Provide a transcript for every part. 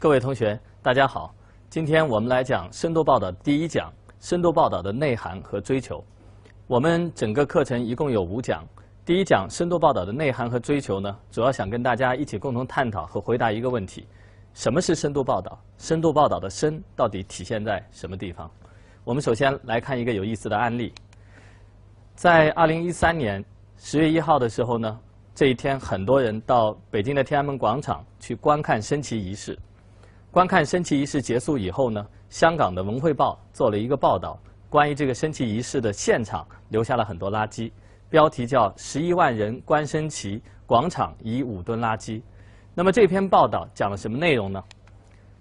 各位同学，大家好！今天我们来讲深度报道第一讲：深度报道的内涵和追求。我们整个课程一共有五讲，第一讲深度报道的内涵和追求呢，主要想跟大家一起共同探讨和回答一个问题：什么是深度报道？深度报道的“深”到底体现在什么地方？我们首先来看一个有意思的案例。在二零一三年十月一号的时候呢，这一天很多人到北京的天安门广场去观看升旗仪式。观看升旗仪式结束以后呢，香港的文汇报做了一个报道，关于这个升旗仪式的现场留下了很多垃圾，标题叫“十一万人观升旗，广场以五吨垃圾”。那么这篇报道讲了什么内容呢？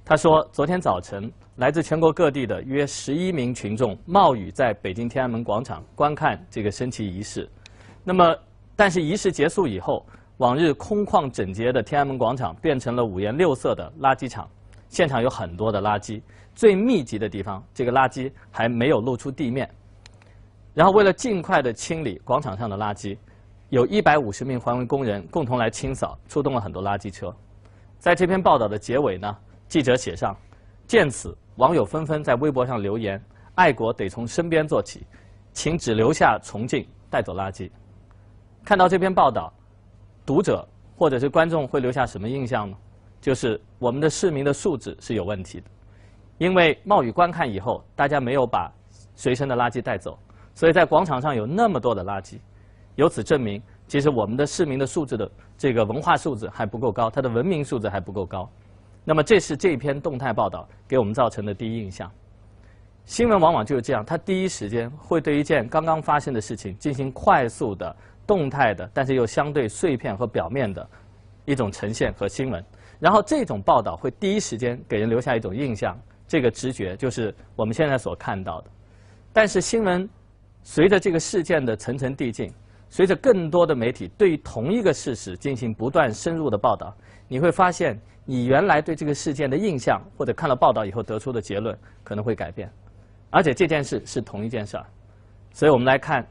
他说，昨天早晨，来自全国各地的约十一名群众冒雨在北京天安门广场观看这个升旗仪式。那么，但是仪式结束以后，往日空旷整洁的天安门广场变成了五颜六色的垃圾场。现场有很多的垃圾，最密集的地方，这个垃圾还没有露出地面。然后，为了尽快的清理广场上的垃圾，有一百五十名环卫工人共同来清扫，出动了很多垃圾车。在这篇报道的结尾呢，记者写上：见此，网友纷纷在微博上留言：“爱国得从身边做起，请只留下崇敬，带走垃圾。”看到这篇报道，读者或者是观众会留下什么印象呢？就是我们的市民的素质是有问题的，因为冒雨观看以后，大家没有把随身的垃圾带走，所以在广场上有那么多的垃圾。由此证明，其实我们的市民的素质的这个文化素质还不够高，他的文明素质还不够高。那么，这是这篇动态报道给我们造成的第一印象。新闻往往就是这样，它第一时间会对一件刚刚发生的事情进行快速的、动态的，但是又相对碎片和表面的一种呈现和新闻。然后这种报道会第一时间给人留下一种印象，这个直觉就是我们现在所看到的。但是新闻随着这个事件的层层递进，随着更多的媒体对同一个事实进行不断深入的报道，你会发现你原来对这个事件的印象，或者看了报道以后得出的结论可能会改变。而且这件事是同一件事儿，所以我们来看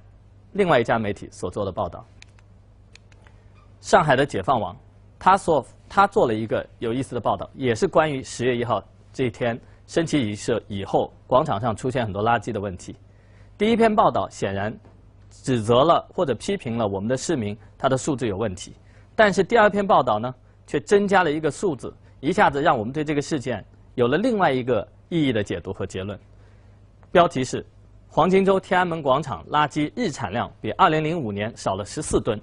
另外一家媒体所做的报道——上海的解放网，它所。他做了一个有意思的报道，也是关于十月一号这天升旗仪式以后广场上出现很多垃圾的问题。第一篇报道显然指责了或者批评了我们的市民，他的素质有问题。但是第二篇报道呢，却增加了一个数字，一下子让我们对这个事件有了另外一个意义的解读和结论。标题是：黄金周天安门广场垃圾日产量比二零零五年少了十四吨。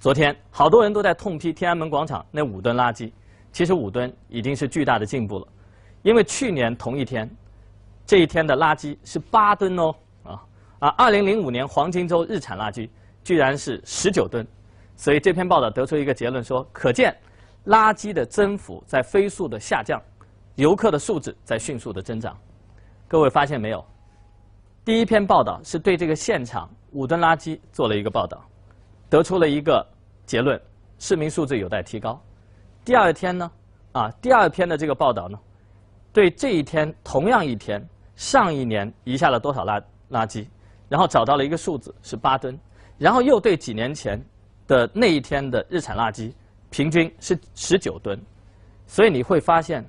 昨天，好多人都在痛批天安门广场那五吨垃圾。其实五吨已经是巨大的进步了，因为去年同一天，这一天的垃圾是八吨哦。啊啊！二零零五年黄金周日产垃圾居然是十九吨，所以这篇报道得出一个结论说：可见，垃圾的增幅在飞速的下降，游客的素质在迅速的增长。各位发现没有？第一篇报道是对这个现场五吨垃圾做了一个报道。得出了一个结论：市民素质有待提高。第二天呢，啊，第二篇的这个报道呢，对这一天同样一天上一年遗下了多少垃垃圾，然后找到了一个数字是八吨，然后又对几年前的那一天的日产垃圾平均是十九吨，所以你会发现，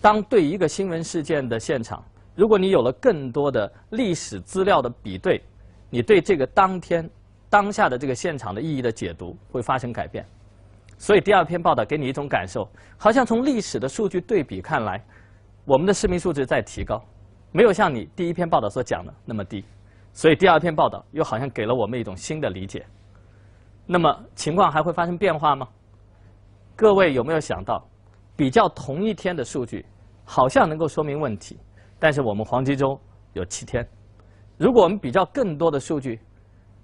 当对一个新闻事件的现场，如果你有了更多的历史资料的比对，你对这个当天。当下的这个现场的意义的解读会发生改变，所以第二篇报道给你一种感受，好像从历史的数据对比看来，我们的市民素质在提高，没有像你第一篇报道所讲的那么低，所以第二篇报道又好像给了我们一种新的理解。那么情况还会发生变化吗？各位有没有想到，比较同一天的数据，好像能够说明问题，但是我们黄金中有七天，如果我们比较更多的数据。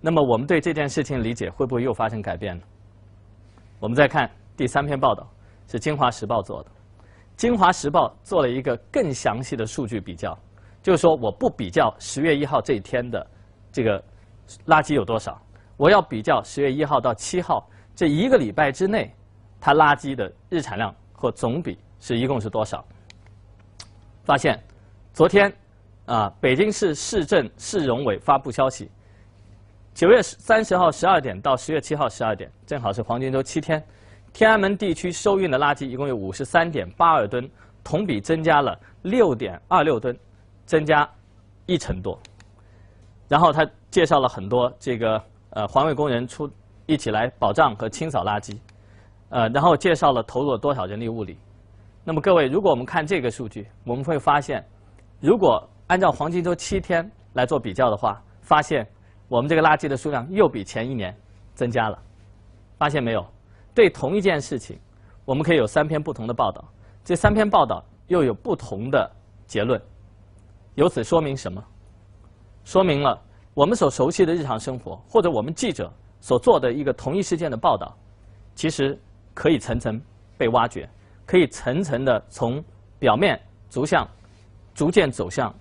那么我们对这件事情理解会不会又发生改变呢？我们再看第三篇报道，是《京华时报》做的，《京华时报》做了一个更详细的数据比较，就是说我不比较十月一号这一天的这个垃圾有多少，我要比较十月一号到七号这一个礼拜之内，它垃圾的日产量和总比是一共是多少。发现昨天啊，北京市市政市容委发布消息。九月三十号十二点到十月七号十二点，正好是黄金周七天。天安门地区收运的垃圾一共有五十三点八二吨，同比增加了六点二六吨，增加一成多。然后他介绍了很多这个呃环卫工人出一起来保障和清扫垃圾，呃，然后介绍了投入了多少人力物力。那么各位，如果我们看这个数据，我们会发现，如果按照黄金周七天来做比较的话，发现。我们这个垃圾的数量又比前一年增加了，发现没有？对同一件事情，我们可以有三篇不同的报道，这三篇报道又有不同的结论。由此说明什么？说明了我们所熟悉的日常生活，或者我们记者所做的一个同一事件的报道，其实可以层层被挖掘，可以层层的从表面逐向逐渐走向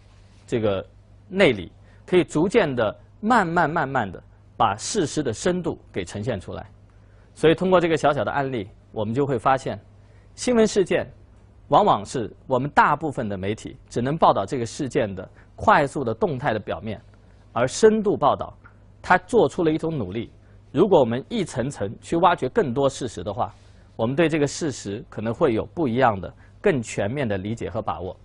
这个内里，可以逐渐的。慢慢慢慢的，把事实的深度给呈现出来。所以，通过这个小小的案例，我们就会发现，新闻事件往往是我们大部分的媒体只能报道这个事件的快速的动态的表面，而深度报道它做出了一种努力。如果我们一层层去挖掘更多事实的话，我们对这个事实可能会有不一样的、更全面的理解和把握。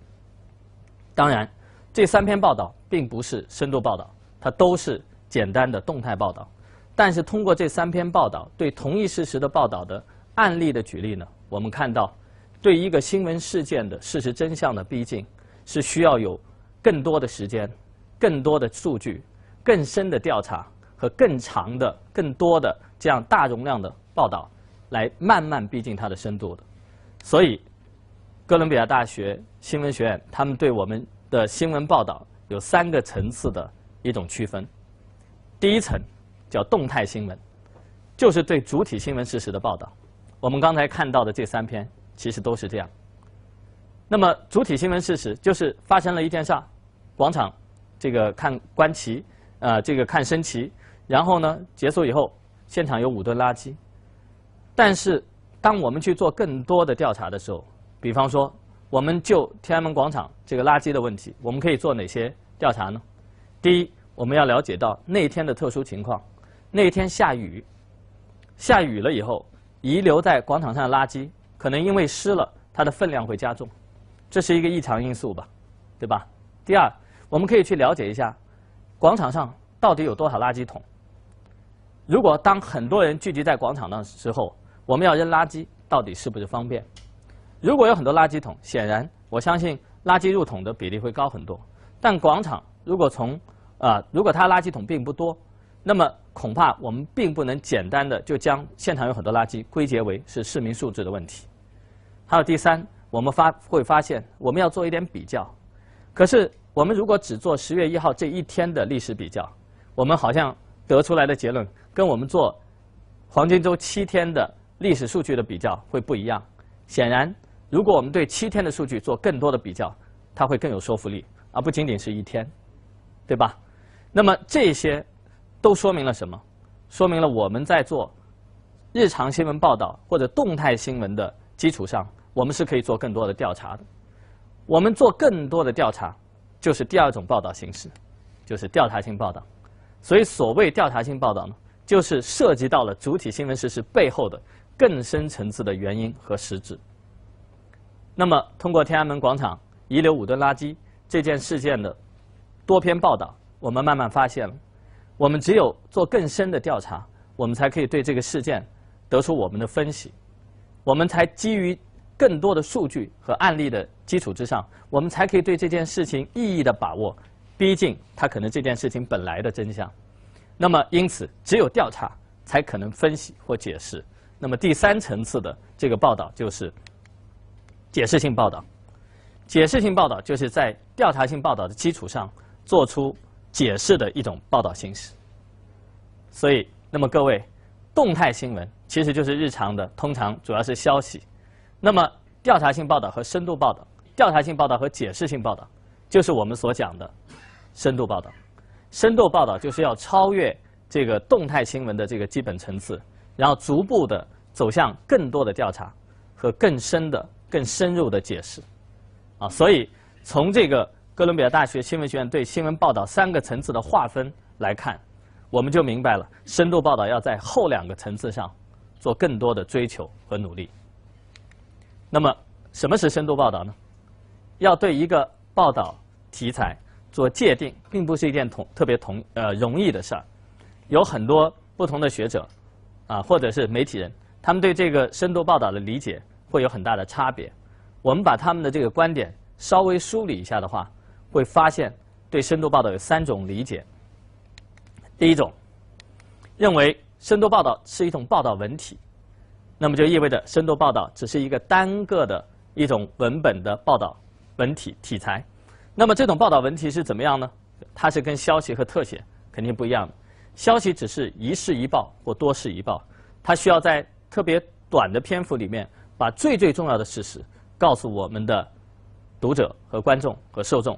当然，这三篇报道并不是深度报道。它都是简单的动态报道，但是通过这三篇报道对同一事实的报道的案例的举例呢，我们看到对一个新闻事件的事实真相的逼近是需要有更多的时间、更多的数据、更深的调查和更长的、更多的这样大容量的报道来慢慢逼近它的深度的。所以，哥伦比亚大学新闻学院他们对我们的新闻报道有三个层次的。一种区分，第一层叫动态新闻，就是对主体新闻事实的报道。我们刚才看到的这三篇其实都是这样。那么主体新闻事实就是发生了一件事，广场这个看观旗啊，这个看升旗，然后呢结束以后，现场有五吨垃圾。但是当我们去做更多的调查的时候，比方说我们就天安门广场这个垃圾的问题，我们可以做哪些调查呢？第一，我们要了解到那天的特殊情况，那天下雨，下雨了以后，遗留在广场上的垃圾可能因为湿了，它的分量会加重，这是一个异常因素吧，对吧？第二，我们可以去了解一下，广场上到底有多少垃圾桶？如果当很多人聚集在广场的时候，我们要扔垃圾，到底是不是方便？如果有很多垃圾桶，显然我相信垃圾入桶的比例会高很多，但广场。如果从啊，如果它垃圾桶并不多，那么恐怕我们并不能简单的就将现场有很多垃圾归结为是市民素质的问题。还有第三，我们发会发现，我们要做一点比较。可是我们如果只做十月一号这一天的历史比较，我们好像得出来的结论跟我们做黄金周七天的历史数据的比较会不一样。显然，如果我们对七天的数据做更多的比较，它会更有说服力而不仅仅是一天。对吧？那么这些都说明了什么？说明了我们在做日常新闻报道或者动态新闻的基础上，我们是可以做更多的调查的。我们做更多的调查，就是第二种报道形式，就是调查性报道。所以，所谓调查性报道呢，就是涉及到了主体新闻事实背后的更深层次的原因和实质。那么，通过天安门广场遗留五吨垃圾这件事件的。多篇报道，我们慢慢发现了，我们只有做更深的调查，我们才可以对这个事件得出我们的分析，我们才基于更多的数据和案例的基础之上，我们才可以对这件事情意义的把握，逼近它可能这件事情本来的真相。那么，因此只有调查才可能分析或解释。那么，第三层次的这个报道就是解释性报道，解释性报道就是在调查性报道的基础上。做出解释的一种报道形式，所以，那么各位，动态新闻其实就是日常的，通常主要是消息。那么，调查性报道和深度报道，调查性报道和解释性报道，就是我们所讲的深度报道。深度报道就是要超越这个动态新闻的这个基本层次，然后逐步的走向更多的调查和更深的、更深入的解释。啊，所以从这个。哥伦比亚大学新闻学院对新闻报道三个层次的划分来看，我们就明白了，深度报道要在后两个层次上做更多的追求和努力。那么，什么是深度报道呢？要对一个报道题材做界定，并不是一件同特别同呃容易的事儿。有很多不同的学者，啊，或者是媒体人，他们对这个深度报道的理解会有很大的差别。我们把他们的这个观点稍微梳理一下的话。会发现，对深度报道有三种理解。第一种，认为深度报道是一种报道文体，那么就意味着深度报道只是一个单个的一种文本的报道文体题材。那么这种报道文体是怎么样呢？它是跟消息和特写肯定不一样的。消息只是一事一报或多事一报，它需要在特别短的篇幅里面把最最重要的事实告诉我们的读者和观众和受众。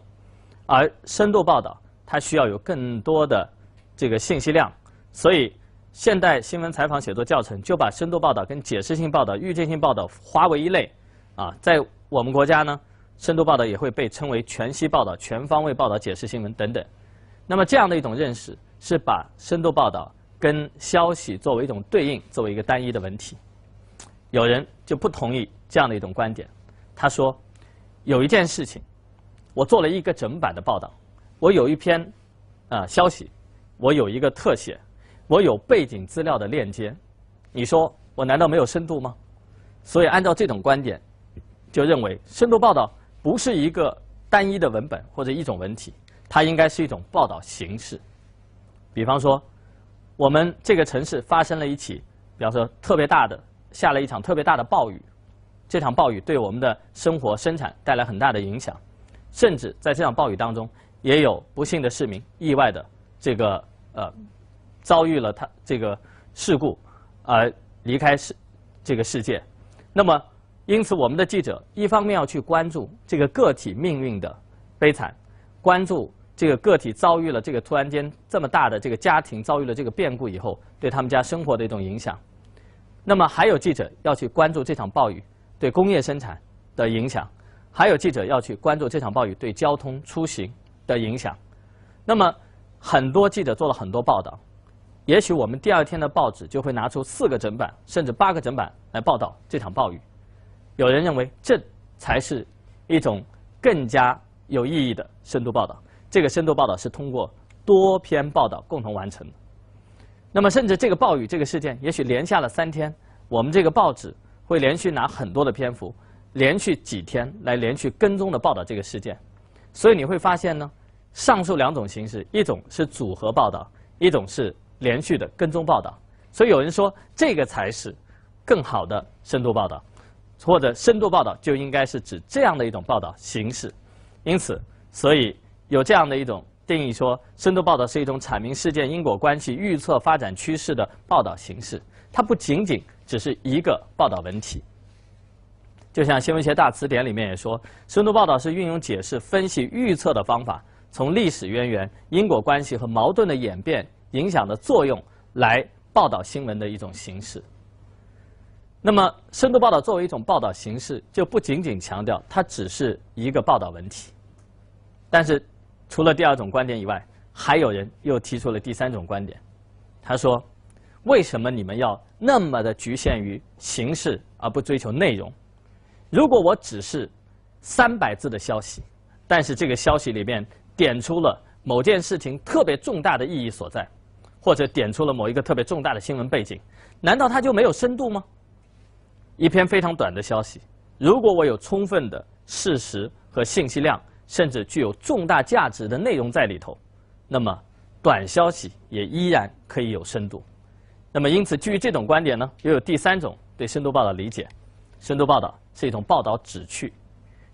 而深度报道它需要有更多的这个信息量，所以现代新闻采访写作教程就把深度报道跟解释性报道、预见性报道划为一类。啊，在我们国家呢，深度报道也会被称为全息报道、全方位报道、解释新闻等等。那么这样的一种认识是把深度报道跟消息作为一种对应，作为一个单一的文体。有人就不同意这样的一种观点，他说有一件事情。我做了一个整版的报道，我有一篇啊消息，我有一个特写，我有背景资料的链接。你说我难道没有深度吗？所以按照这种观点，就认为深度报道不是一个单一的文本或者一种文体，它应该是一种报道形式。比方说，我们这个城市发生了一起，比方说特别大的下了一场特别大的暴雨，这场暴雨对我们的生活生产带来很大的影响。甚至在这场暴雨当中，也有不幸的市民意外的这个呃遭遇了他这个事故，而离开世这个世界。那么，因此我们的记者一方面要去关注这个个体命运的悲惨，关注这个个体遭遇了这个突然间这么大的这个家庭遭遇了这个变故以后对他们家生活的一种影响。那么，还有记者要去关注这场暴雨对工业生产的影响。还有记者要去关注这场暴雨对交通出行的影响。那么，很多记者做了很多报道。也许我们第二天的报纸就会拿出四个整版，甚至八个整版来报道这场暴雨。有人认为，这才是一种更加有意义的深度报道。这个深度报道是通过多篇报道共同完成。那么，甚至这个暴雨这个事件，也许连下了三天，我们这个报纸会连续拿很多的篇幅。连续几天来连续跟踪的报道这个事件，所以你会发现呢，上述两种形式，一种是组合报道，一种是连续的跟踪报道。所以有人说，这个才是更好的深度报道，或者深度报道就应该是指这样的一种报道形式。因此，所以有这样的一种定义说，深度报道是一种阐明事件因果关系、预测发展趋势的报道形式。它不仅仅只是一个报道文体。就像《新闻学大词典》里面也说，深度报道是运用解释、分析、预测的方法，从历史渊源、因果关系和矛盾的演变、影响的作用来报道新闻的一种形式。那么，深度报道作为一种报道形式，就不仅仅强调它只是一个报道文体。但是，除了第二种观点以外，还有人又提出了第三种观点。他说：“为什么你们要那么的局限于形式而不追求内容？”如果我只是三百字的消息，但是这个消息里面点出了某件事情特别重大的意义所在，或者点出了某一个特别重大的新闻背景，难道它就没有深度吗？一篇非常短的消息，如果我有充分的事实和信息量，甚至具有重大价值的内容在里头，那么短消息也依然可以有深度。那么，因此基于这种观点呢，又有第三种对深度报道理解。深度报道是一种报道旨趣，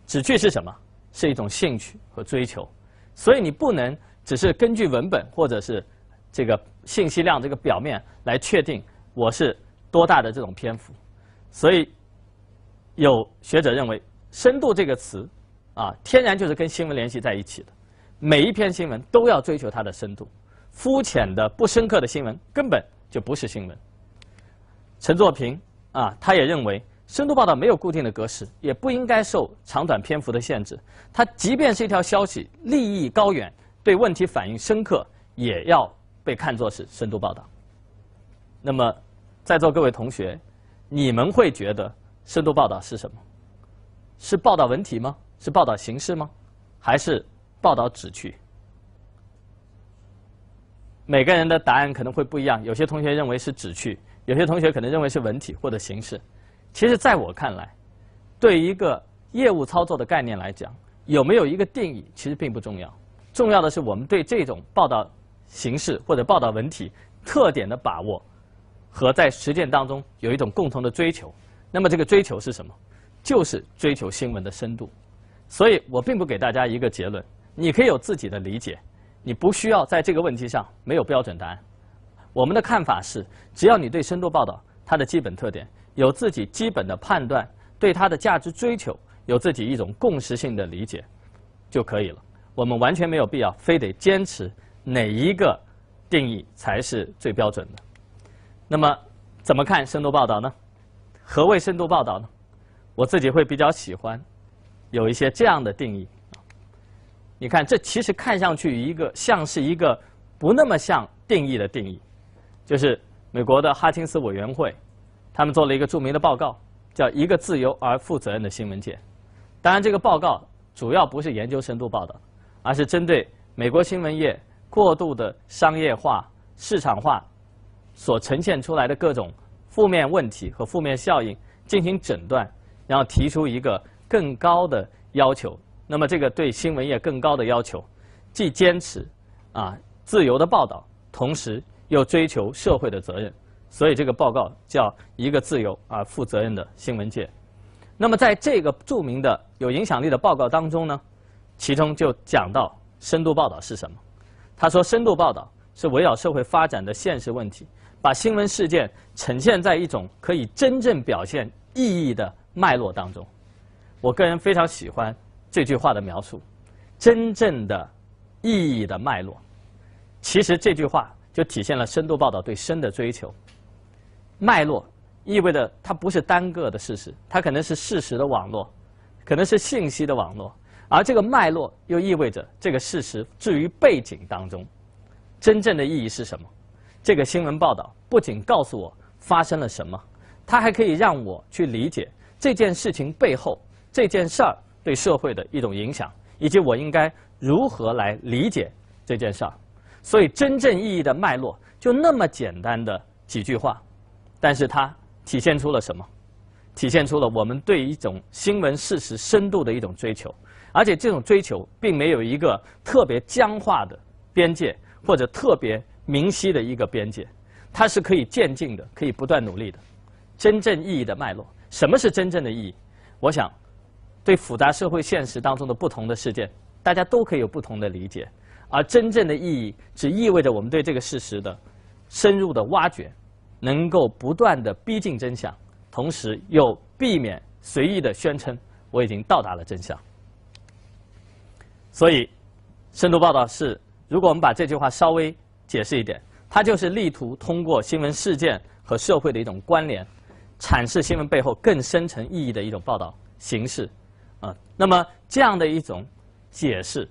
旨趣是什么？是一种兴趣和追求。所以你不能只是根据文本或者是这个信息量这个表面来确定我是多大的这种篇幅。所以有学者认为“深度”这个词啊，天然就是跟新闻联系在一起的。每一篇新闻都要追求它的深度。肤浅的、不深刻的新闻根本就不是新闻。陈作平啊，他也认为。深度报道没有固定的格式，也不应该受长短篇幅的限制。它即便是一条消息，立意高远，对问题反应深刻，也要被看作是深度报道。那么，在座各位同学，你们会觉得深度报道是什么？是报道文体吗？是报道形式吗？还是报道旨趣？每个人的答案可能会不一样。有些同学认为是旨趣，有些同学可能认为是文体或者形式。其实，在我看来，对一个业务操作的概念来讲，有没有一个定义，其实并不重要。重要的是，我们对这种报道形式或者报道文体特点的把握，和在实践当中有一种共同的追求。那么，这个追求是什么？就是追求新闻的深度。所以我并不给大家一个结论，你可以有自己的理解，你不需要在这个问题上没有标准答案。我们的看法是，只要你对深度报道它的基本特点。有自己基本的判断，对它的价值追求有自己一种共识性的理解就可以了。我们完全没有必要非得坚持哪一个定义才是最标准的。那么怎么看深度报道呢？何谓深度报道呢？我自己会比较喜欢有一些这样的定义。你看，这其实看上去一个像是一个不那么像定义的定义，就是美国的哈钦斯委员会。他们做了一个著名的报告，叫《一个自由而负责任的新闻界》。当然，这个报告主要不是研究深度报道，而是针对美国新闻业过度的商业化、市场化所呈现出来的各种负面问题和负面效应进行诊断，然后提出一个更高的要求。那么，这个对新闻业更高的要求，既坚持啊自由的报道，同时又追求社会的责任。所以这个报告叫一个自由啊，负责任的新闻界。那么在这个著名的、有影响力的报告当中呢，其中就讲到深度报道是什么。他说，深度报道是围绕社会发展的现实问题，把新闻事件呈现在一种可以真正表现意义的脉络当中。我个人非常喜欢这句话的描述，真正的意义的脉络。其实这句话就体现了深度报道对深的追求。脉络意味着它不是单个的事实，它可能是事实的网络，可能是信息的网络。而这个脉络又意味着这个事实置于背景当中，真正的意义是什么？这个新闻报道不仅告诉我发生了什么，它还可以让我去理解这件事情背后这件事儿对社会的一种影响，以及我应该如何来理解这件事儿。所以，真正意义的脉络就那么简单的几句话。但是它体现出了什么？体现出了我们对一种新闻事实深度的一种追求，而且这种追求并没有一个特别僵化的边界或者特别明晰的一个边界，它是可以渐进的，可以不断努力的。真正意义的脉络，什么是真正的意义？我想，对复杂社会现实当中的不同的事件，大家都可以有不同的理解，而真正的意义只意味着我们对这个事实的深入的挖掘。能够不断的逼近真相，同时又避免随意的宣称我已经到达了真相。所以，深度报道是，如果我们把这句话稍微解释一点，它就是力图通过新闻事件和社会的一种关联，阐释新闻背后更深层意义的一种报道形式。啊，那么这样的一种解释，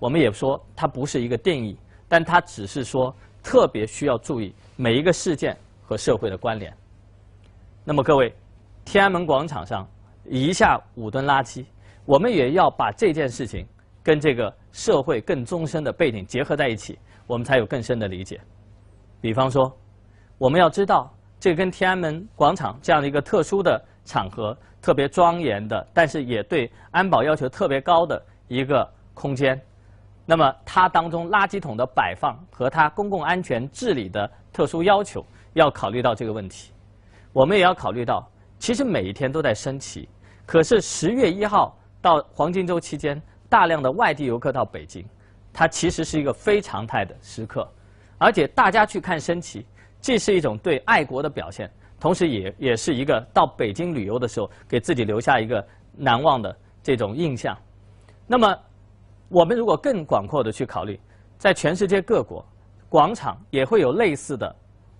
我们也说它不是一个定义，但它只是说特别需要注意每一个事件。和社会的关联。那么各位，天安门广场上一下五吨垃圾，我们也要把这件事情跟这个社会更纵深的背景结合在一起，我们才有更深的理解。比方说，我们要知道这跟天安门广场这样的一个特殊的场合、特别庄严的，但是也对安保要求特别高的一个空间，那么它当中垃圾桶的摆放和它公共安全治理的特殊要求。要考虑到这个问题，我们也要考虑到，其实每一天都在升旗，可是十月一号到黄金周期间，大量的外地游客到北京，它其实是一个非常态的时刻，而且大家去看升旗，这是一种对爱国的表现，同时也也是一个到北京旅游的时候，给自己留下一个难忘的这种印象。那么，我们如果更广阔的去考虑，在全世界各国，广场也会有类似的。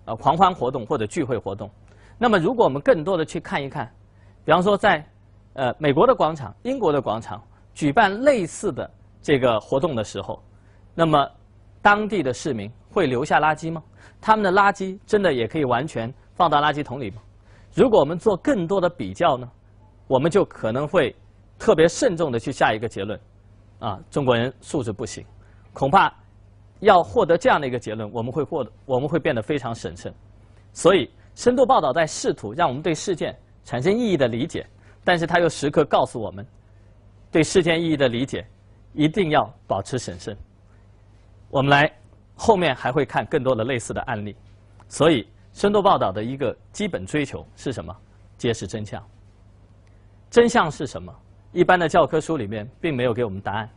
呃，狂欢活动或者聚会活动，那么如果我们更多的去看一看，比方说在，呃，美国的广场、英国的广场举办类似的这个活动的时候，那么当地的市民会留下垃圾吗？他们的垃圾真的也可以完全放到垃圾桶里吗？如果我们做更多的比较呢，我们就可能会特别慎重的去下一个结论，啊，中国人素质不行，恐怕。要获得这样的一个结论，我们会获，我们会变得非常审慎，所以深度报道在试图让我们对事件产生意义的理解，但是它又时刻告诉我们，对事件意义的理解，一定要保持审慎。我们来后面还会看更多的类似的案例，所以深度报道的一个基本追求是什么？揭示真相。真相是什么？一般的教科书里面并没有给我们答案，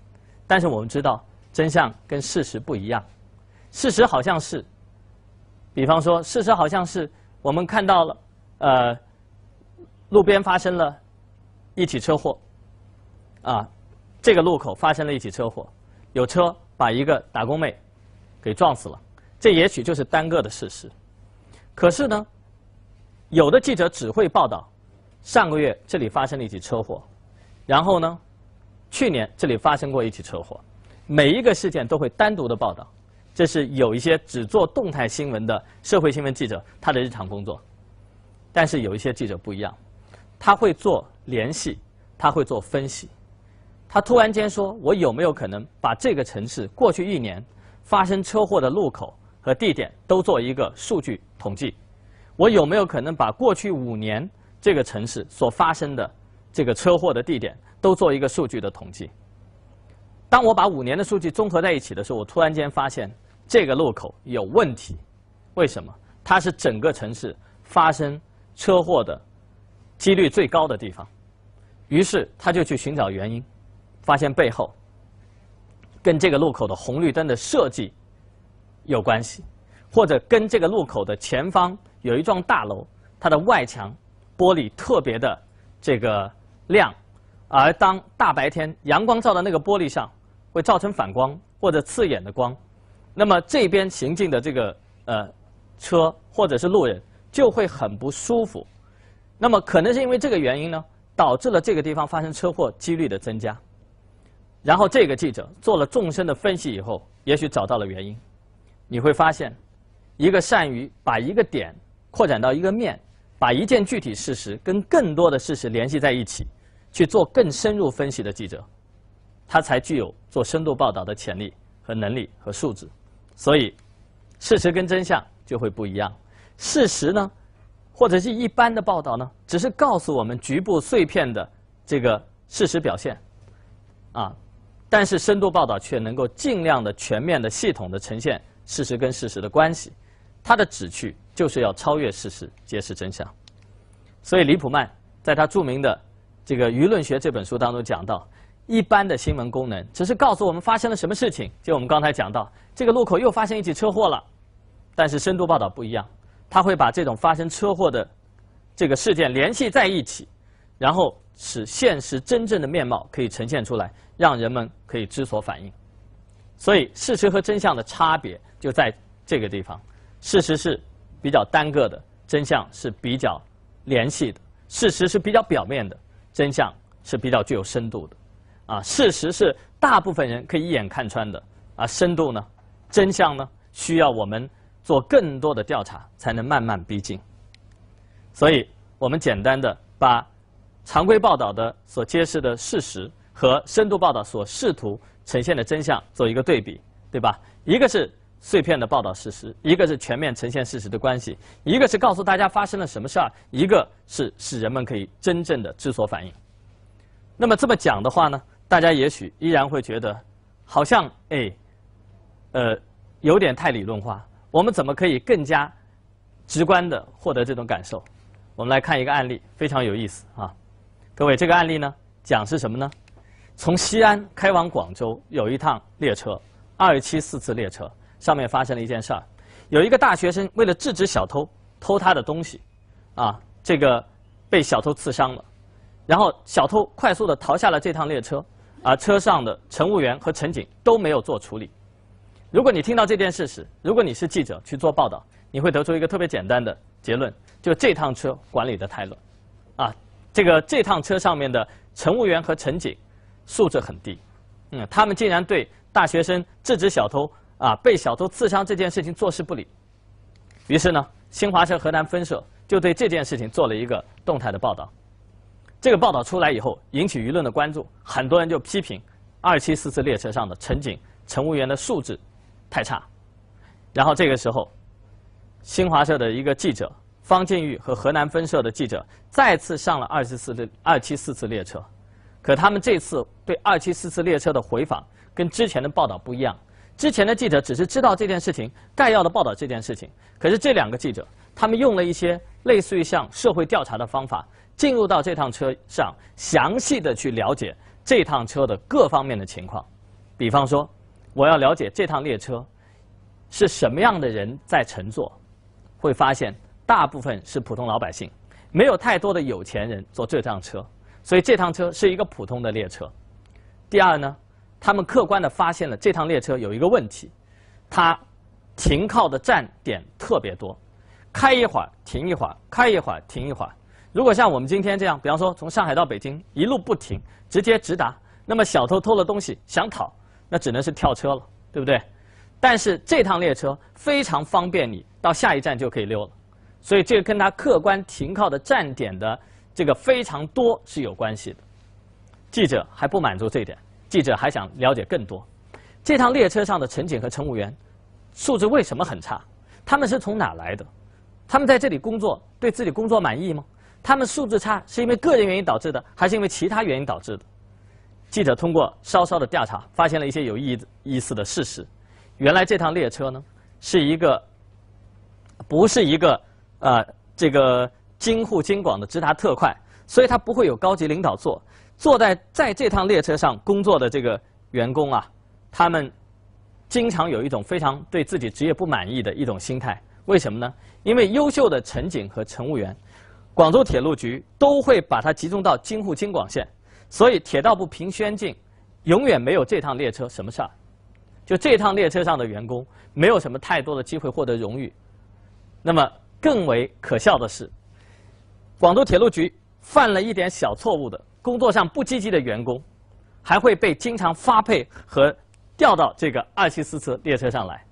但是我们知道。真相跟事实不一样，事实好像是，比方说，事实好像是我们看到了，呃，路边发生了一起车祸，啊，这个路口发生了一起车祸，有车把一个打工妹给撞死了，这也许就是单个的事实，可是呢，有的记者只会报道，上个月这里发生了一起车祸，然后呢，去年这里发生过一起车祸。每一个事件都会单独的报道，这是有一些只做动态新闻的社会新闻记者他的日常工作。但是有一些记者不一样，他会做联系，他会做分析。他突然间说：“我有没有可能把这个城市过去一年发生车祸的路口和地点都做一个数据统计？我有没有可能把过去五年这个城市所发生的这个车祸的地点都做一个数据的统计？”当我把五年的数据综合在一起的时候，我突然间发现这个路口有问题。为什么？它是整个城市发生车祸的几率最高的地方。于是他就去寻找原因，发现背后跟这个路口的红绿灯的设计有关系，或者跟这个路口的前方有一幢大楼，它的外墙玻璃特别的这个亮，而当大白天阳光照到那个玻璃上。会造成反光或者刺眼的光，那么这边行进的这个呃车或者是路人就会很不舒服，那么可能是因为这个原因呢，导致了这个地方发生车祸几率的增加。然后这个记者做了纵深的分析以后，也许找到了原因。你会发现，一个善于把一个点扩展到一个面，把一件具体事实跟更多的事实联系在一起，去做更深入分析的记者。它才具有做深度报道的潜力和能力和素质，所以事实跟真相就会不一样。事实呢，或者是一般的报道呢，只是告诉我们局部碎片的这个事实表现，啊，但是深度报道却能够尽量的全面的系统的呈现事实跟事实的关系。它的旨趣就是要超越事实，揭示真相。所以，李普曼在他著名的这个《舆论学》这本书当中讲到。一般的新闻功能只是告诉我们发生了什么事情，就我们刚才讲到，这个路口又发生一起车祸了。但是深度报道不一样，它会把这种发生车祸的这个事件联系在一起，然后使现实真正的面貌可以呈现出来，让人们可以知所反应。所以事实和真相的差别就在这个地方：事实是比较单个的，真相是比较联系的；事实是比较表面的，真相是比较具有深度的。啊，事实是大部分人可以一眼看穿的啊，深度呢，真相呢，需要我们做更多的调查才能慢慢逼近。所以，我们简单的把常规报道的所揭示的事实和深度报道所试图呈现的真相做一个对比，对吧？一个是碎片的报道事实，一个是全面呈现事实的关系，一个是告诉大家发生了什么事儿，一个是使人们可以真正的知所反应。那么这么讲的话呢？大家也许依然会觉得，好像哎，呃，有点太理论化。我们怎么可以更加直观的获得这种感受？我们来看一个案例，非常有意思啊！各位，这个案例呢，讲是什么呢？从西安开往广州有一趟列车，二七四次列车，上面发生了一件事儿。有一个大学生为了制止小偷偷他的东西，啊，这个被小偷刺伤了，然后小偷快速的逃下了这趟列车。啊，车上的乘务员和乘警都没有做处理。如果你听到这件事时，如果你是记者去做报道，你会得出一个特别简单的结论：就这趟车管理的太乱。啊，这个这趟车上面的乘务员和乘警素质很低。嗯，他们竟然对大学生制止小偷啊被小偷刺伤这件事情坐视不理。于是呢，新华社河南分社就对这件事情做了一个动态的报道。这个报道出来以后，引起舆论的关注，很多人就批评二七四次列车上的乘警、乘务员的素质太差。然后这个时候，新华社的一个记者方静玉和河南分社的记者再次上了二七四次二七四次列车。可他们这次对二七四次列车的回访，跟之前的报道不一样。之前的记者只是知道这件事情，概要的报道这件事情。可是这两个记者，他们用了一些类似于向社会调查的方法。进入到这趟车上，详细的去了解这趟车的各方面的情况。比方说，我要了解这趟列车是什么样的人在乘坐，会发现大部分是普通老百姓，没有太多的有钱人坐这趟车，所以这趟车是一个普通的列车。第二呢，他们客观的发现了这趟列车有一个问题，它停靠的站点特别多，开一会儿停一会儿，开一会儿停一会儿。如果像我们今天这样，比方说从上海到北京一路不停，直接直达，那么小偷偷了东西想跑，那只能是跳车了，对不对？但是这趟列车非常方便你到下一站就可以溜了，所以这个跟它客观停靠的站点的这个非常多是有关系的。记者还不满足这一点，记者还想了解更多，这趟列车上的乘警和乘务员素质为什么很差？他们是从哪来的？他们在这里工作对自己工作满意吗？他们素质差，是因为个人原因导致的，还是因为其他原因导致的？记者通过稍稍的调查，发现了一些有意意思的事实。原来这趟列车呢，是一个，不是一个呃这个京沪京广的直达特快，所以它不会有高级领导坐。坐在在这趟列车上工作的这个员工啊，他们经常有一种非常对自己职业不满意的一种心态。为什么呢？因为优秀的乘警和乘务员。广州铁路局都会把它集中到京沪京广线，所以铁道部评先进，永远没有这趟列车什么事儿。就这趟列车上的员工，没有什么太多的机会获得荣誉。那么更为可笑的是，广州铁路局犯了一点小错误的工作上不积极的员工，还会被经常发配和调到这个二七四次列车上来。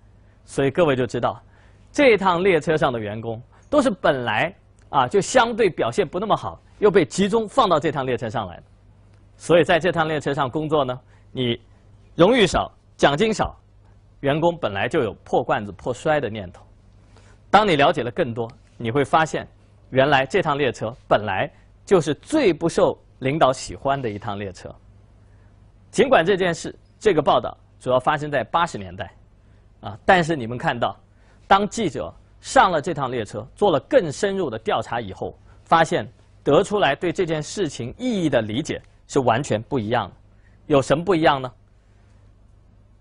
所以各位就知道，这趟列车上的员工都是本来。啊，就相对表现不那么好，又被集中放到这趟列车上来所以在这趟列车上工作呢，你荣誉少，奖金少，员工本来就有破罐子破摔的念头。当你了解了更多，你会发现，原来这趟列车本来就是最不受领导喜欢的一趟列车。尽管这件事、这个报道主要发生在八十年代，啊，但是你们看到，当记者。上了这趟列车，做了更深入的调查以后，发现得出来对这件事情意义的理解是完全不一样的。有什么不一样呢？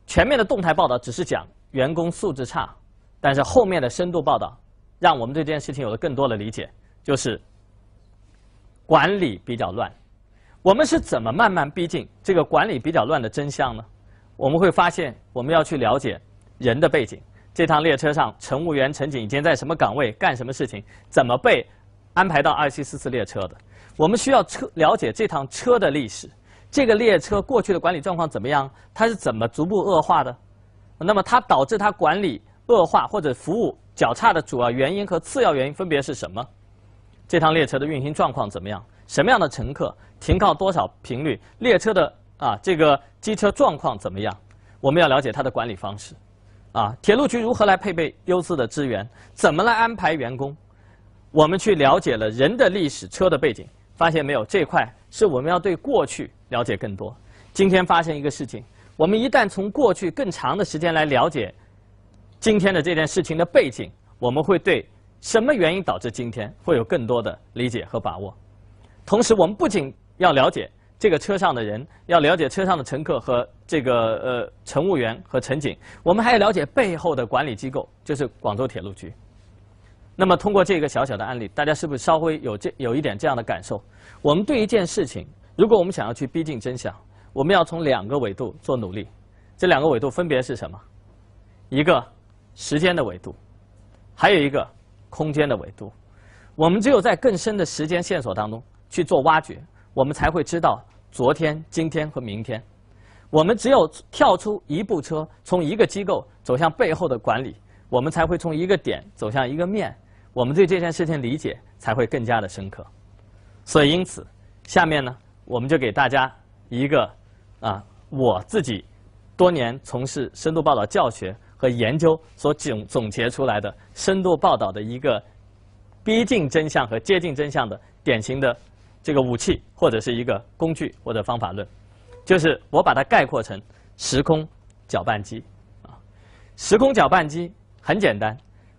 全面的动态报道只是讲员工素质差，但是后面的深度报道让我们对这件事情有了更多的理解，就是管理比较乱。我们是怎么慢慢逼近这个管理比较乱的真相呢？我们会发现，我们要去了解人的背景。这趟列车上，乘务员、乘警今天在什么岗位干什么事情？怎么被安排到二七四次列车的？我们需要车了解这趟车的历史，这个列车过去的管理状况怎么样？它是怎么逐步恶化的？那么它导致它管理恶化或者服务较差的主要原因和次要原因分别是什么？这趟列车的运行状况怎么样？什么样的乘客？停靠多少频率？列车的啊这个机车状况怎么样？我们要了解它的管理方式。啊，铁路局如何来配备优质的资源？怎么来安排员工？我们去了解了人的历史、车的背景，发现没有？这块是我们要对过去了解更多。今天发生一个事情，我们一旦从过去更长的时间来了解今天的这件事情的背景，我们会对什么原因导致今天会有更多的理解和把握。同时，我们不仅要了解。这个车上的人要了解车上的乘客和这个呃乘务员和乘警，我们还要了解背后的管理机构，就是广州铁路局。那么通过这个小小的案例，大家是不是稍微有这有一点这样的感受？我们对一件事情，如果我们想要去逼近真相，我们要从两个维度做努力。这两个维度分别是什么？一个时间的维度，还有一个空间的维度。我们只有在更深的时间线索当中去做挖掘，我们才会知道。昨天、今天和明天，我们只有跳出一部车，从一个机构走向背后的管理，我们才会从一个点走向一个面，我们对这件事情理解才会更加的深刻。所以，因此，下面呢，我们就给大家一个啊，我自己多年从事深度报道教学和研究所总总结出来的深度报道的一个逼近真相和接近真相的典型的。这个武器或者是一个工具或者方法论，就是我把它概括成时空搅拌机啊。时空搅拌机很简单，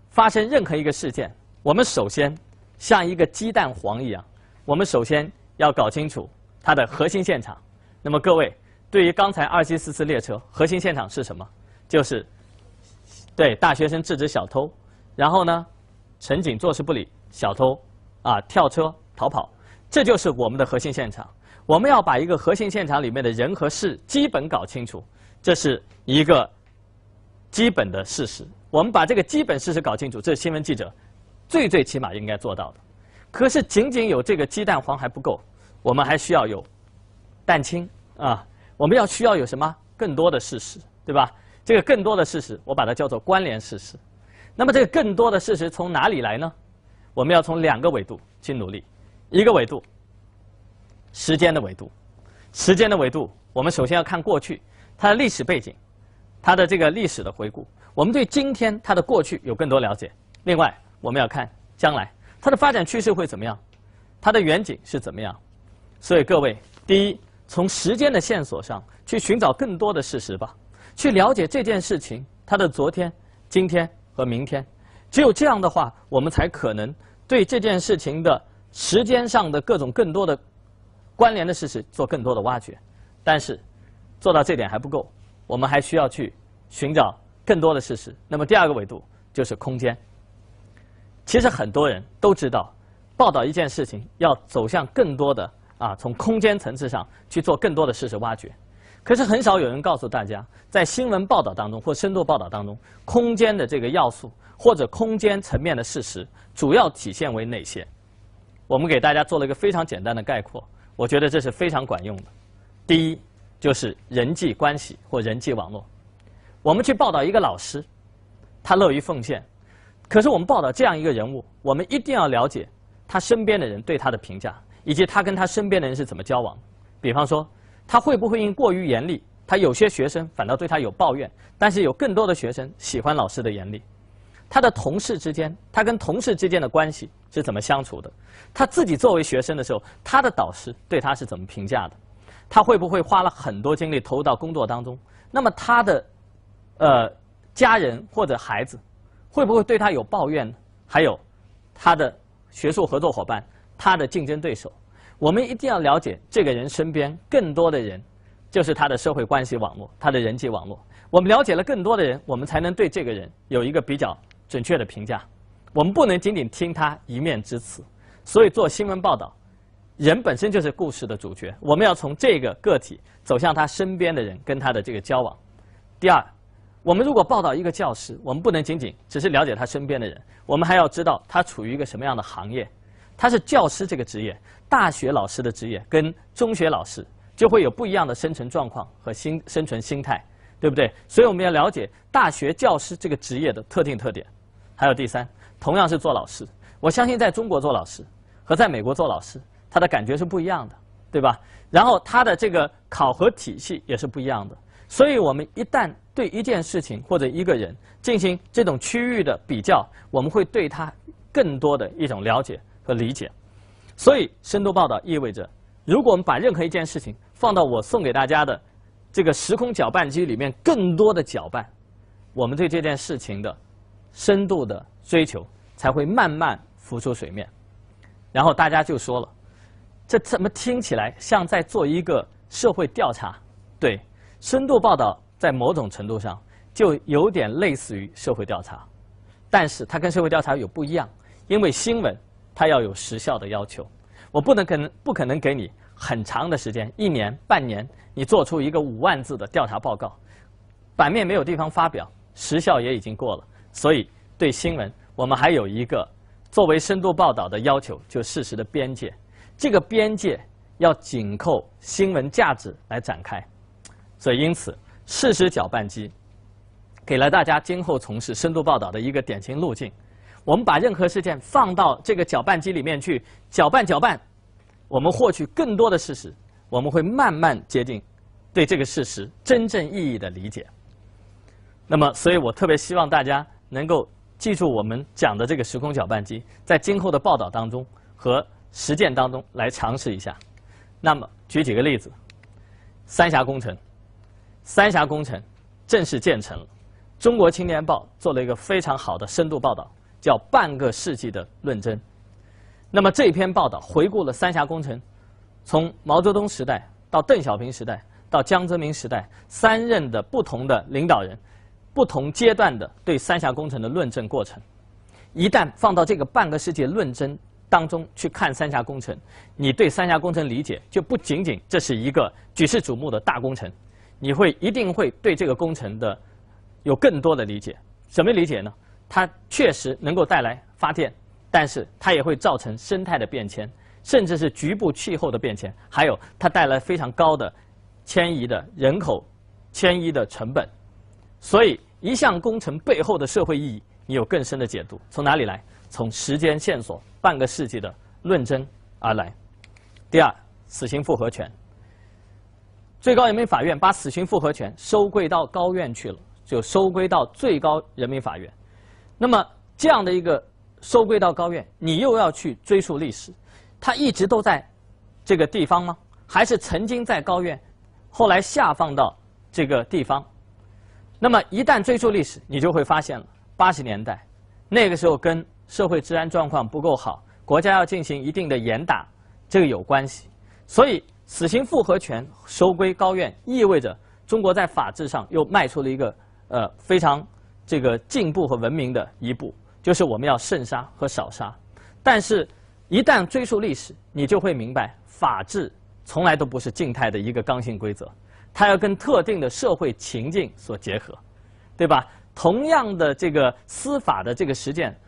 发生任何一个事件，我们首先像一个鸡蛋黄一样，我们首先要搞清楚它的核心现场。那么各位，对于刚才二七四次列车核心现场是什么？就是对大学生制止小偷，然后呢，乘警坐视不理，小偷啊跳车逃跑。这就是我们的核心现场，我们要把一个核心现场里面的人和事基本搞清楚，这是一个基本的事实。我们把这个基本事实搞清楚，这是新闻记者最最起码应该做到的。可是仅仅有这个鸡蛋黄还不够，我们还需要有蛋清啊，我们要需要有什么？更多的事实，对吧？这个更多的事实，我把它叫做关联事实。那么这个更多的事实从哪里来呢？我们要从两个维度去努力。一个维度，时间的维度。时间的维度，我们首先要看过去，它的历史背景，它的这个历史的回顾。我们对今天它的过去有更多了解。另外，我们要看将来，它的发展趋势会怎么样，它的远景是怎么样。所以，各位，第一，从时间的线索上去寻找更多的事实吧，去了解这件事情它的昨天、今天和明天。只有这样的话，我们才可能对这件事情的。时间上的各种更多的关联的事实做更多的挖掘，但是做到这点还不够，我们还需要去寻找更多的事实。那么第二个维度就是空间。其实很多人都知道，报道一件事情要走向更多的啊，从空间层次上去做更多的事实挖掘，可是很少有人告诉大家，在新闻报道当中或深度报道当中，空间的这个要素或者空间层面的事实主要体现为哪些。我们给大家做了一个非常简单的概括，我觉得这是非常管用的。第一，就是人际关系或人际网络。我们去报道一个老师，他乐于奉献，可是我们报道这样一个人物，我们一定要了解他身边的人对他的评价，以及他跟他身边的人是怎么交往。比方说，他会不会因过于严厉，他有些学生反倒对他有抱怨，但是有更多的学生喜欢老师的严厉。他的同事之间，他跟同事之间的关系是怎么相处的？他自己作为学生的时候，他的导师对他是怎么评价的？他会不会花了很多精力投入到工作当中？那么他的，呃，家人或者孩子，会不会对他有抱怨呢？还有，他的学术合作伙伴，他的竞争对手，我们一定要了解这个人身边更多的人，就是他的社会关系网络，他的人际网络。我们了解了更多的人，我们才能对这个人有一个比较。准确的评价，我们不能仅仅听他一面之词，所以做新闻报道，人本身就是故事的主角。我们要从这个个体走向他身边的人，跟他的这个交往。第二，我们如果报道一个教师，我们不能仅仅只是了解他身边的人，我们还要知道他处于一个什么样的行业。他是教师这个职业，大学老师的职业跟中学老师就会有不一样的生存状况和心生存心态。对不对？所以我们要了解大学教师这个职业的特定特点。还有第三，同样是做老师，我相信在中国做老师和在美国做老师，他的感觉是不一样的，对吧？然后他的这个考核体系也是不一样的。所以我们一旦对一件事情或者一个人进行这种区域的比较，我们会对他更多的一种了解和理解。所以深度报道意味着，如果我们把任何一件事情放到我送给大家的。这个时空搅拌机里面更多的搅拌，我们对这件事情的深度的追求才会慢慢浮出水面。然后大家就说了，这怎么听起来像在做一个社会调查？对，深度报道在某种程度上就有点类似于社会调查，但是它跟社会调查有不一样，因为新闻它要有时效的要求，我不能可能不可能给你。很长的时间，一年、半年，你做出一个五万字的调查报告，版面没有地方发表，时效也已经过了。所以，对新闻，我们还有一个作为深度报道的要求，就事实的边界。这个边界要紧扣新闻价值来展开。所以，因此，事实搅拌机给了大家今后从事深度报道的一个典型路径。我们把任何事件放到这个搅拌机里面去搅拌、搅拌。我们获取更多的事实，我们会慢慢接近对这个事实真正意义的理解。那么，所以我特别希望大家能够记住我们讲的这个时空搅拌机，在今后的报道当中和实践当中来尝试一下。那么，举几个例子：三峡工程，三峡工程正式建成了。中国青年报做了一个非常好的深度报道，叫《半个世纪的论争》。那么这篇报道回顾了三峡工程从毛泽东时代到邓小平时代到江泽民时代三任的不同的领导人不同阶段的对三峡工程的论证过程。一旦放到这个半个世纪论证当中去看三峡工程，你对三峡工程理解就不仅仅这是一个举世瞩目的大工程，你会一定会对这个工程的有更多的理解。怎么理解呢？它确实能够带来发电。但是它也会造成生态的变迁，甚至是局部气候的变迁，还有它带来非常高的迁移的人口迁移的成本。所以，一项工程背后的社会意义，你有更深的解读，从哪里来？从时间线索，半个世纪的论证而来。第二，死刑复核权，最高人民法院把死刑复核权收归到高院去了，就收归到最高人民法院。那么这样的一个。收归到高院，你又要去追溯历史，他一直都在这个地方吗？还是曾经在高院，后来下放到这个地方？那么一旦追溯历史，你就会发现了八十年代那个时候跟社会治安状况不够好，国家要进行一定的严打，这个有关系。所以死刑复核权收归高院，意味着中国在法制上又迈出了一个呃非常这个进步和文明的一步。就是我们要慎杀和少杀，但是，一旦追溯历史，你就会明白，法治从来都不是静态的一个刚性规则，它要跟特定的社会情境所结合，对吧？同样的这个司法的这个实践，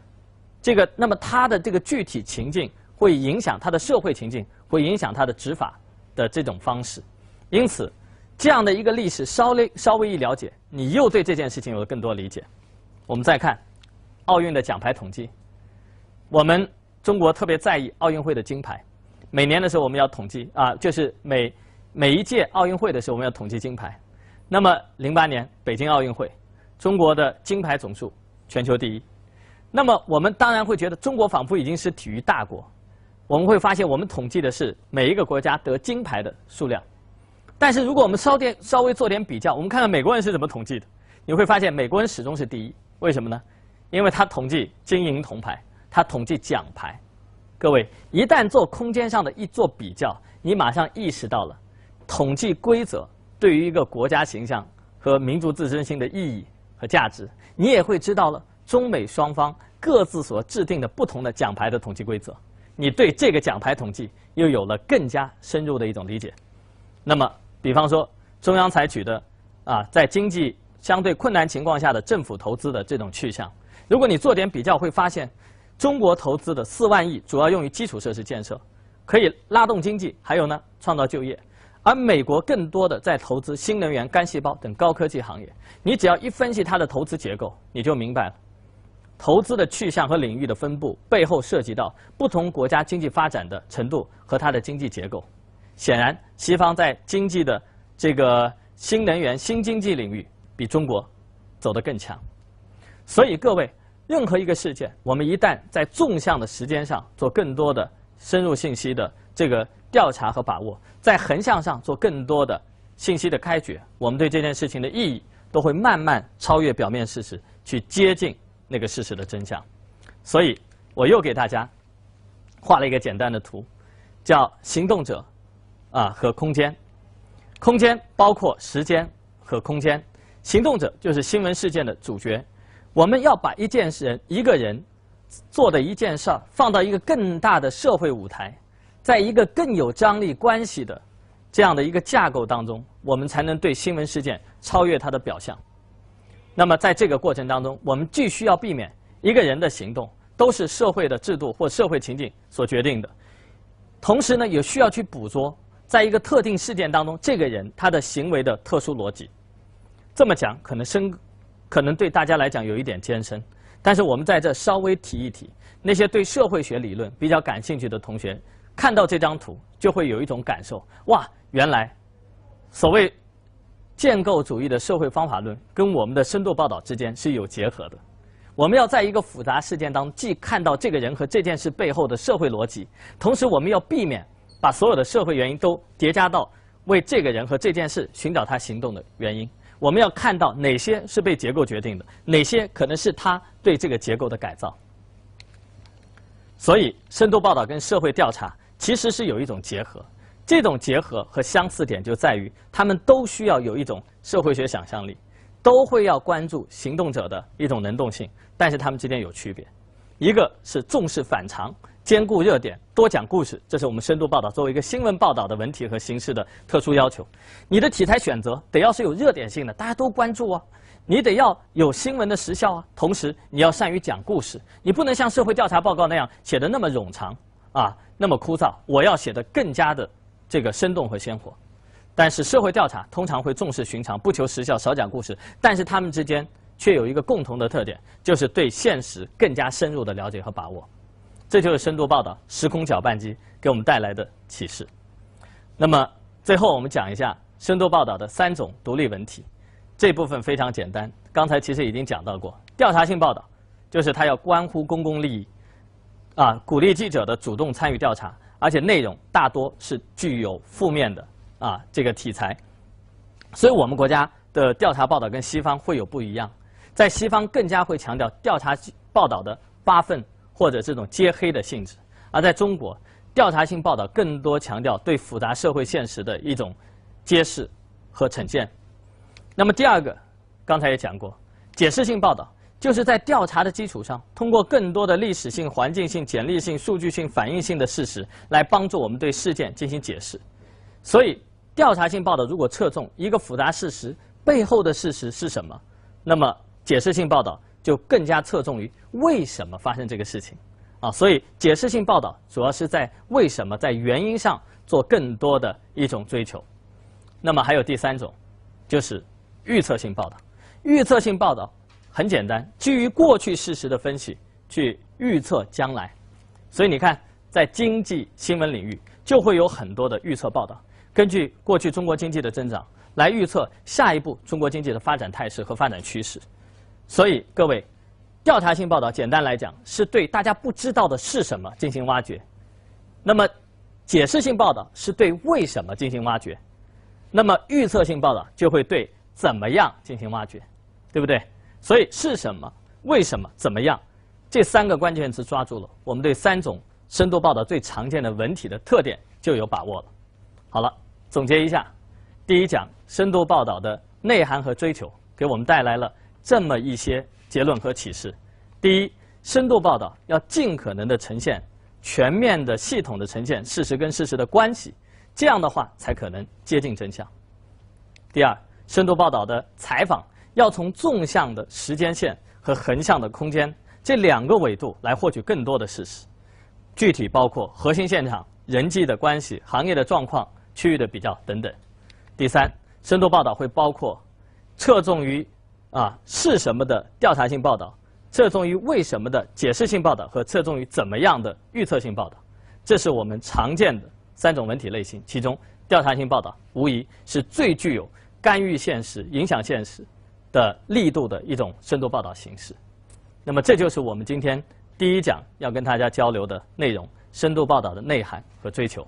这个那么它的这个具体情境会影响它的社会情境，会影响它的执法的这种方式。因此，这样的一个历史稍微稍微一了解，你又对这件事情有了更多理解。我们再看。奥运的奖牌统计，我们中国特别在意奥运会的金牌。每年的时候，我们要统计啊，就是每每一届奥运会的时候，我们要统计金牌。那么，零八年北京奥运会，中国的金牌总数全球第一。那么，我们当然会觉得中国仿佛已经是体育大国。我们会发现，我们统计的是每一个国家得金牌的数量。但是，如果我们稍点稍微做点比较，我们看看美国人是怎么统计的，你会发现美国人始终是第一。为什么呢？因为他统计金银铜牌，他统计奖牌，各位一旦做空间上的一做比较，你马上意识到了统计规则对于一个国家形象和民族自尊心的意义和价值。你也会知道了中美双方各自所制定的不同的奖牌的统计规则，你对这个奖牌统计又有了更加深入的一种理解。那么，比方说中央采取的啊，在经济相对困难情况下的政府投资的这种去向。如果你做点比较，会发现，中国投资的四万亿主要用于基础设施建设，可以拉动经济，还有呢，创造就业。而美国更多的在投资新能源、干细胞等高科技行业。你只要一分析它的投资结构，你就明白了，投资的去向和领域的分布背后涉及到不同国家经济发展的程度和它的经济结构。显然，西方在经济的这个新能源、新经济领域比中国走得更强。所以，各位，任何一个事件，我们一旦在纵向的时间上做更多的深入信息的这个调查和把握，在横向上做更多的信息的开掘，我们对这件事情的意义都会慢慢超越表面事实，去接近那个事实的真相。所以，我又给大家画了一个简单的图，叫“行动者”，啊，和“空间”，空间包括时间和空间，行动者就是新闻事件的主角。我们要把一件事、一个人做的一件事儿放到一个更大的社会舞台，在一个更有张力关系的这样的一个架构当中，我们才能对新闻事件超越它的表象。那么，在这个过程当中，我们既需要避免一个人的行动都是社会的制度或社会情景所决定的，同时呢，也需要去捕捉在一个特定事件当中这个人他的行为的特殊逻辑。这么讲可能深。可能对大家来讲有一点艰深，但是我们在这稍微提一提，那些对社会学理论比较感兴趣的同学，看到这张图就会有一种感受：哇，原来所谓建构主义的社会方法论跟我们的深度报道之间是有结合的。我们要在一个复杂事件当，中，既看到这个人和这件事背后的社会逻辑，同时我们要避免把所有的社会原因都叠加到为这个人和这件事寻找他行动的原因。我们要看到哪些是被结构决定的，哪些可能是他对这个结构的改造。所以，深度报道跟社会调查其实是有一种结合。这种结合和相似点就在于，他们都需要有一种社会学想象力，都会要关注行动者的一种能动性。但是，他们之间有区别，一个是重视反常。兼顾热点，多讲故事，这是我们深度报道作为一个新闻报道的文体和形式的特殊要求。你的题材选择得要是有热点性的，大家都关注啊。你得要有新闻的时效啊，同时你要善于讲故事，你不能像社会调查报告那样写的那么冗长啊，那么枯燥。我要写的更加的这个生动和鲜活。但是社会调查通常会重视寻常，不求时效，少讲故事，但是他们之间却有一个共同的特点，就是对现实更加深入的了解和把握。这就是深度报道时空搅拌机给我们带来的启示。那么最后我们讲一下深度报道的三种独立文体，这部分非常简单，刚才其实已经讲到过。调查性报道就是它要关乎公共利益，啊，鼓励记者的主动参与调查，而且内容大多是具有负面的啊这个题材。所以我们国家的调查报道跟西方会有不一样，在西方更加会强调调查报道的八份。或者这种揭黑的性质，而在中国，调查性报道更多强调对复杂社会现实的一种揭示和呈现。那么第二个，刚才也讲过，解释性报道就是在调查的基础上，通过更多的历史性、环境性、简历性、数据性、反应性的事实，来帮助我们对事件进行解释。所以，调查性报道如果侧重一个复杂事实背后的事实是什么，那么解释性报道就更加侧重于。为什么发生这个事情？啊，所以解释性报道主要是在为什么在原因上做更多的一种追求。那么还有第三种，就是预测性报道。预测性报道很简单，基于过去事实的分析去预测将来。所以你看，在经济新闻领域就会有很多的预测报道，根据过去中国经济的增长来预测下一步中国经济的发展态势和发展趋势。所以各位。调查性报道简单来讲是对大家不知道的是什么进行挖掘，那么解释性报道是对为什么进行挖掘，那么预测性报道就会对怎么样进行挖掘，对不对？所以是什么、为什么、怎么样这三个关键词抓住了，我们对三种深度报道最常见的文体的特点就有把握了。好了，总结一下，第一讲深度报道的内涵和追求，给我们带来了这么一些。结论和启示：第一，深度报道要尽可能的呈现全面的、系统的呈现事实跟事实的关系，这样的话才可能接近真相。第二，深度报道的采访要从纵向的时间线和横向的空间这两个维度来获取更多的事实，具体包括核心现场、人际的关系、行业的状况、区域的比较等等。第三，深度报道会包括侧重于。啊，是什么的调查性报道，侧重于为什么的解释性报道和侧重于怎么样的预测性报道，这是我们常见的三种文体类型。其中，调查性报道无疑是最具有干预现实、影响现实的力度的一种深度报道形式。那么，这就是我们今天第一讲要跟大家交流的内容——深度报道的内涵和追求。